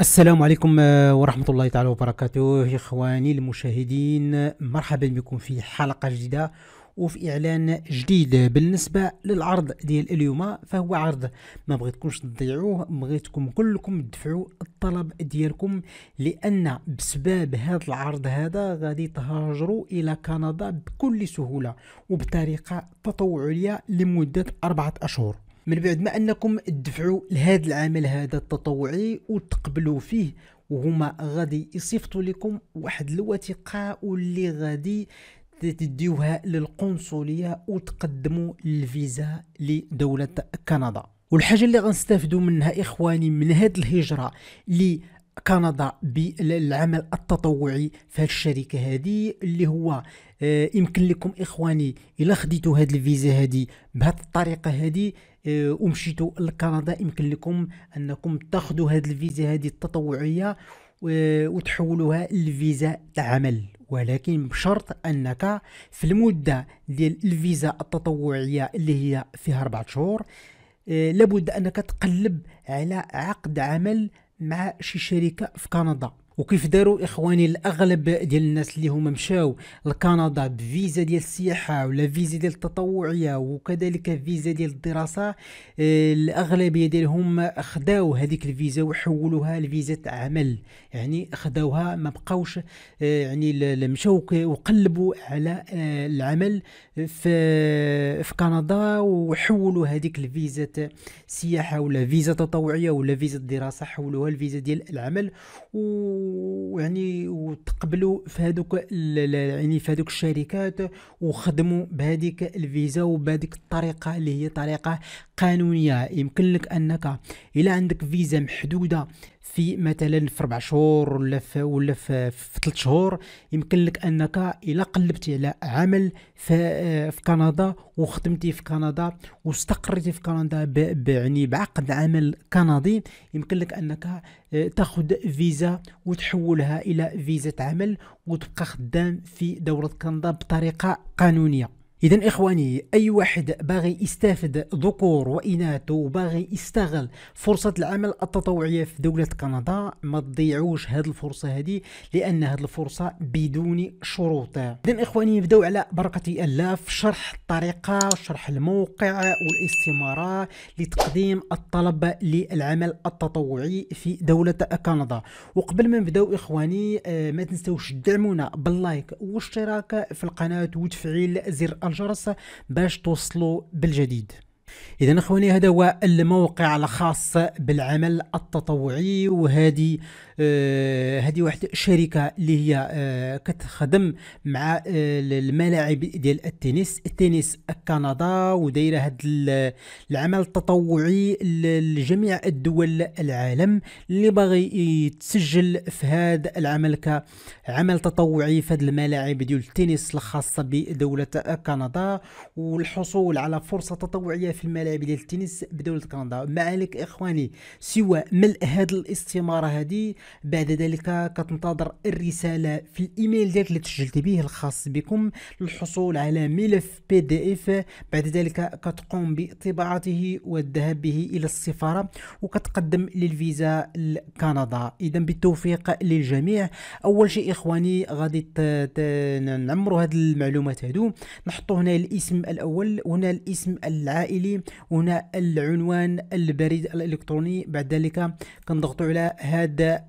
السلام عليكم آه، ورحمة الله تعالى وبركاته إخواني المشاهدين مرحبا بكم في حلقة جديدة وفي إعلان جديد بالنسبة للعرض ديال اليوم فهو عرض ما بغيتكمش تضيعوه بغيتكم كلكم تدفعوا الطلب ديالكم لأن بسبب هذا العرض هذا غادي تهاجروا إلى كندا بكل سهولة وبطريقة تطوعية لمدة أربعة أشهر من بعد ما انكم تدفعوا لهذا العمل هذا التطوعي وتقبلوا فيه وهما غادي يصيفطوا لكم واحد الوثيقه واللي غادي تديوها للقنصليه وتقدموا الفيزا لدوله كندا والحاجه اللي غنستافدوا منها اخواني من هذه الهجره اللي كندا بالعمل التطوعي في هذه الشركه هذه اللي هو آه، يمكن لكم اخواني الا خديتوا هذه الفيزا هذه بهذه الطريقه هذه آه، ومشيتوا لكندا يمكن لكم انكم تاخذوا هذه الفيزا هذه التطوعيه وتحولوها لفيزا عمل ولكن بشرط انك في المده ديال الفيزا التطوعيه اللي هي فيها اربع شهور آه، لابد انك تقلب على عقد عمل مع شي شركه في كندا وكيف داروا اخواني الاغلب ديال الناس اللي هما مشاو لكندا بفيزا ديال السياحه ولا فيزا ديال التطوعيه وكذلك فيزا ديال الدراسه آه، الاغلبيه ديالهم خداو هذيك الفيزا وحولوها لفيزا عمل يعني خداوها ما بقاوش آه، يعني مشاو وقلبوا على آه، العمل في في كندا وحولوا هذيك الفيزا سياحه ولا فيزا تطوعيه ولا فيزا دراسه حولوها لفيزا ديال العمل و ويعني وتقبلوا في هذوك يعني في هذوك الشركات وخدموا بهذيك الفيزا وبهذيك الطريقه اللي هي طريقه قانونيه يمكن لك انك الى عندك فيزا محدوده في مثلا في اربع شهور ولا في ولا في, ثلاث شهور يمكن لك انك الى قلبتي على عمل في, آه، في كندا وخدمتي في كندا واستقريتي في كندا يعني بعقد عمل كندي يمكن لك انك آه، تاخذ فيزا وتحولها الى فيزا عمل وتبقى خدام في دوله كندا بطريقه قانونيه اذا اخواني اي واحد باغي يستافد ذكور واناث وباغي يستغل فرصه العمل التطوعيه في دوله كندا ما تضيعوش هذه الفرصه هذه لان هذه الفرصه بدون شروط اذا اخواني نبداو على بركه الله في شرح الطريقه شرح الموقع والاستماره لتقديم الطلب للعمل التطوعي في دوله كندا وقبل ما نبداو اخواني آه، ما تنساوش دعمونا باللايك والاشتراك في القناه وتفعيل زر الجرس باش توصلوا بالجديد اذا اخواني هذا هو الموقع الخاص بالعمل التطوعي وهذه آه هذه واحد الشركه اللي هي آه كتخدم مع آه الملاعب ديال التنس التنس كندا ودايره هذا العمل التطوعي لجميع الدول العالم اللي باغي يتسجل في هذا العمل كعمل تطوعي في هذه الملاعب ديال التنس الخاصه بدوله كندا والحصول على فرصه تطوعيه في في الملاعب ديال التنس بدوله كندا ما عليك اخواني سوى ملء هذه الاستماره هذه بعد ذلك كتنتظر الرساله في الايميل ديالك اللي تسجلتي به الخاص بكم للحصول على ملف بي دي اف بعد ذلك كتقوم بطباعته والذهاب به الى السفاره وكتقدم للفيزا لكندا اذا بالتوفيق للجميع اول شيء اخواني غادي نعمروا هذه المعلومات هادو نحطوا هنا الاسم الاول وهنا الاسم العائلي لي هنا العنوان البريد الالكتروني بعد ذلك كنضغطوا على هذا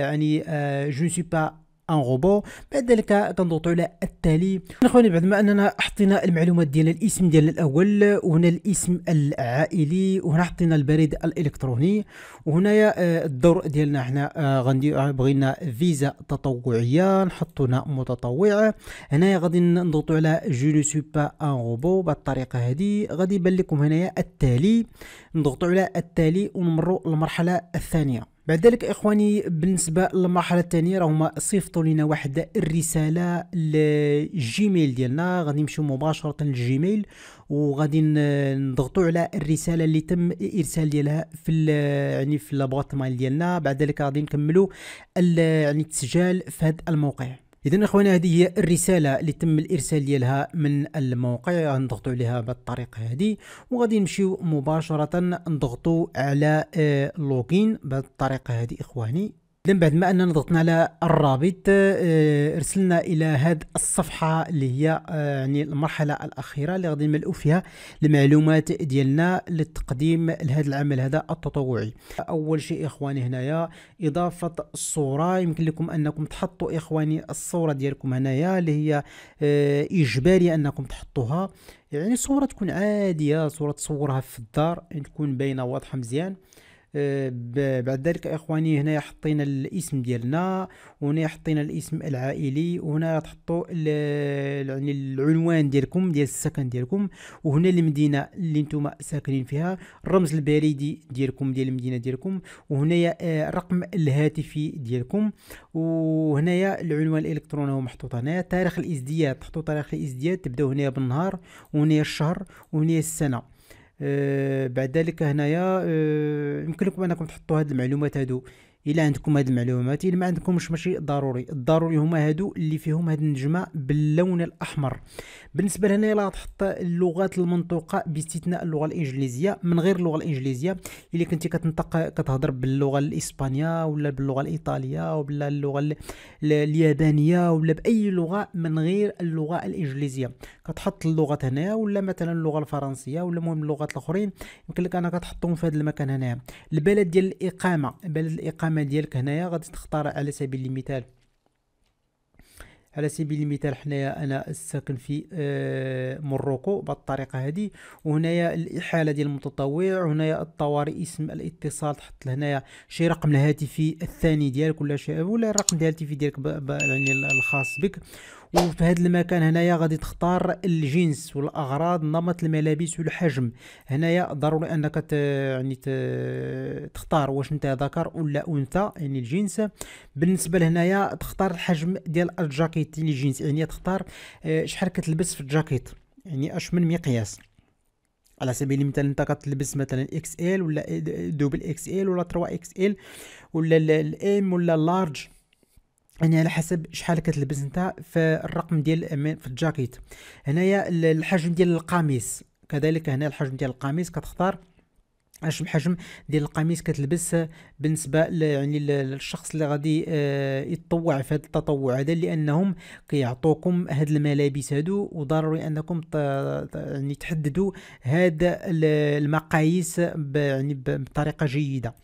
يعني جو سي با ان روبو بعد ذلك تنضغط على التالي اخواني بعد ما اننا حطينا المعلومات ديال الاسم ديال الاول وهنا الاسم العائلي وهنا حطينا البريد الالكتروني وهنايا آه، الدور ديالنا حنا آه، غندير آه، بغينا فيزا تطوعيه نحطوا هنا متطوع هنايا غادي نضغطوا على جو نو سو با ان روبو بهذه الطريقه هذه غادي يبان لكم هنايا التالي نضغطوا على التالي ونمروا للمرحله الثانيه بعد ذلك اخواني بالنسبه للمرحله الثانيه راهما صيفطوا لنا واحد الرساله للجيميل ديالنا غادي نمشيو مباشره للجيميل وغادي نضغطوا على الرساله اللي تم الارسال ديالها في يعني في لابوات مايل ديالنا بعد ذلك غادي نكملوا يعني التسجيل في هذا الموقع اذا اخوانا هذه هي الرساله اللي تم الارسال ديالها من الموقع نضغطوا عليها بالطريقه هذه وغادي نمشيو مباشره نضغطوا على لوغين آه، بالطريقه هذه اخواني إذن بعد ما اننا ضغطنا على الرابط آه، ارسلنا الى هذه الصفحه اللي هي آه، يعني المرحله الاخيره اللي غادي نملأو فيها المعلومات ديالنا للتقديم لهذا العمل هذا التطوعي اول شيء اخواني هنايا اضافه الصوره يمكن لكم انكم تحطوا اخواني الصوره ديالكم هنايا اللي هي آه، اجباري انكم تحطوها يعني صوره تكون عاديه صوره تصورها في الدار يعني تكون باينه واضحه مزيان بعد ذلك اخواني هنا حطينا الاسم ديالنا وهنا حطينا الاسم العائلي وهنا تحطوا يعني العنوان ديالكم ديال السكن ديالكم وهنا المدينه اللي نتوما ساكنين فيها الرمز البريدي ديالكم ديال المدينه ديالكم وهنايا الرقم آه، الهاتفي ديالكم وهنايا العنوان الالكتروني هو محطوط هنا تاريخ الازدياد تحطوا تاريخ الازدياد تبداو هنا بالنهار وهنا الشهر وهنا السنه آه، بعد ذلك هنايا آه، يمكن لكم انكم تحطوا هذه المعلومات هادو الا عندكم هاد المعلومات الا ما عندكمش ماشي ضروري الضروري هما هادو اللي فيهم هاد النجمه باللون الاحمر بالنسبه لهنا الا تحط اللغات المنطوقه باستثناء اللغه الانجليزيه من غير اللغه الانجليزيه الا كنتي كتنطق كتهضر باللغه الاسبانيه ولا باللغه الايطاليه ولا اللغه اليابانيه ولا باي لغه من غير اللغه الانجليزيه كتحط اللغات هنا ولا مثلا اللغه الفرنسيه ولا المهم اللغات الاخرين يمكن لك انا كتحطهم في هذا المكان هنا البلد ديال الاقامه بلد الاقامه الفخامه ديالك هنايا غادي تختار على سبيل المثال على سبيل المثال حنايا انا ساكن في آه، مروكو بهذه الطريقه هذه وهنايا الاحاله ديال المتطوع وهنايا الطوارئ اسم الاتصال تحط لهنايا شي رقم الهاتفي الثاني ديالك ولا شي ولا الرقم ديال التيفي ديالك يعني الخاص بك وفي هذا المكان هنايا غادي تختار الجنس والاغراض نمط الملابس والحجم هنايا ضروري انك ت... يعني ت... تختار واش انت ذكر ولا انثى يعني الجنس بالنسبه لهنايا تختار الحجم ديال الجاكيت يعني الجنس يعني تختار آه، شحال كتلبس في الجاكيت يعني اش من مقياس على سبيل المثال انت كتلبس مثلا اكس ال ولا دوبل اكس ال ولا 3 اكس ال ولا الام ولا لارج يعني على حسب شحال كتلبس انت في الرقم ديال في الجاكيت هنايا الحجم ديال القميص كذلك هنا الحجم ديال القميص كتختار اش الحجم ديال القميص كتلبس بالنسبه يعني للشخص اللي غادي آه، يتطوع في هذا التطوع هذا لانهم كيعطوكم هاد الملابس هادو وضروري انكم يعني تحددوا هذا المقاييس يعني بطريقه جيده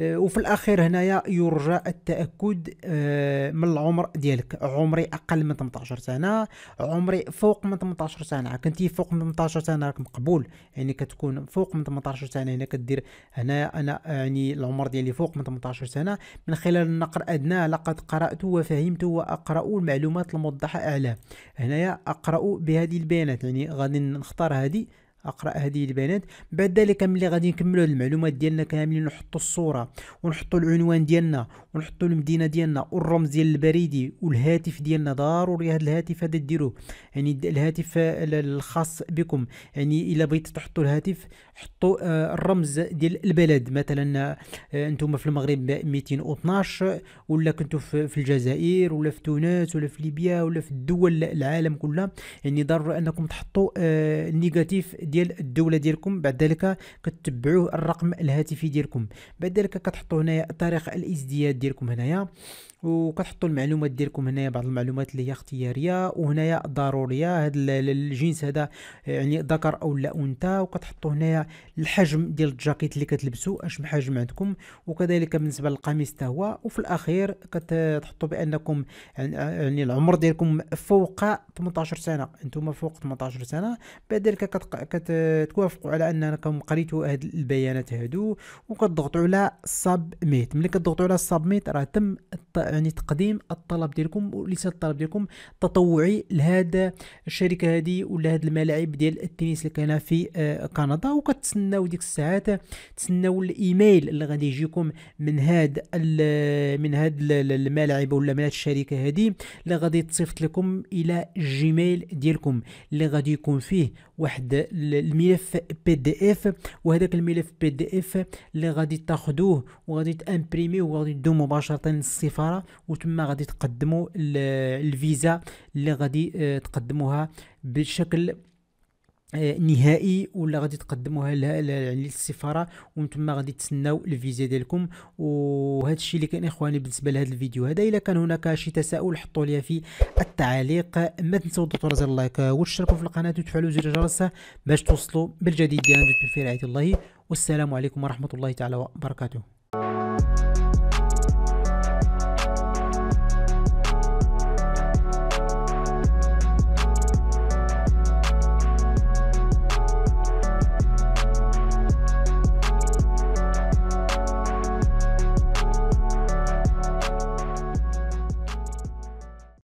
آه، وفي الاخير هنايا يرجى التاكد آه، من العمر ديالك عمري اقل من 18 سنه عمري فوق من 18 سنه كنتي فوق من 18 سنه راك مقبول يعني كتكون فوق من 18 سنه هنا يعني كدير هنا انا يعني العمر ديالي فوق من 18 سنه من خلال النقر ادنى لقد قرات وفهمت واقرا المعلومات الموضحه اعلاه هنايا اقرا بهذه البيانات يعني غادي نختار هذه اقرا هذه البيانات بعد ذلك ملي غادي نكملوا المعلومات ديالنا كاملين نحطوا الصوره ونحطوا العنوان ديالنا ونحطوا المدينه ديالنا والرمز ديال البريدي والهاتف ديالنا ضروري هذا الهاتف هذا ديروه يعني الهاتف الخاص بكم يعني الا بغيتوا تحطوا الهاتف حطوا آه، الرمز ديال البلد مثلا آه، انتم في المغرب 212 ولا كنتوا في الجزائر ولا في تونس ولا في ليبيا ولا في الدول العالم كلها يعني ضروري انكم تحطوا آه، النيجاتيف ديال ديال الدوله ديالكم بعد ذلك كتبعوه الرقم الهاتفي ديالكم بعد ذلك كتحطوا هنايا تاريخ الازدياد ديالكم هنايا وكتحطوا المعلومات ديالكم هنايا بعض المعلومات اللي هي اختياريه وهنايا ضروريه هذا الجنس هذا يعني ذكر او لا انثى وكتحطوا هنايا الحجم ديال الجاكيت اللي كتلبسوا اش حجم عندكم وكذلك بالنسبه للقميص حتى هو وفي الاخير كتحطوا بانكم يعني العمر ديالكم فوق 18 سنه انتم فوق 18 سنه بعد ذلك كتوافقوا على انكم قريتوا هاد البيانات هادو وكتضغطوا على سبميت ملي كتضغطوا على سبميت راه تم يعني تقديم الطلب ديالكم وليس الطلب ديالكم تطوعي لهذا الشركه هذه ولا هاد الملاعب ديال التنس اللي كاينه في آه، كندا وكتسناو ديك الساعات تسناو الايميل اللي غادي يجيكم من هاد من هاد الملاعب ولا من هاد الشركه هذه اللي غادي تصيفط لكم الى الجيميل ديالكم اللي غادي يكون فيه واحد الملف بي دي اف وهذاك الملف بي دي اف اللي غادي تاخذوه وغادي تامبريميوه وغادي تدوه مباشره للسفاره وتما غادي تقدموا الفيزا اللي غادي آه، تقدموها بشكل آه، نهائي ولا غادي تقدموها يعني للسفاره ومن ثم غادي تسناو الفيزا ديالكم وهذا الشيء اللي كان اخواني بالنسبه لهذا الفيديو هذا الا كان هناك شي تساؤل حطوا لي في التعليق ما تنسوا تضغطوا زر اللايك وتشتركوا في القناه وتفعلوا زر الجرس باش توصلوا بالجديد ديالنا في رعايه الله والسلام عليكم ورحمه الله تعالى وبركاته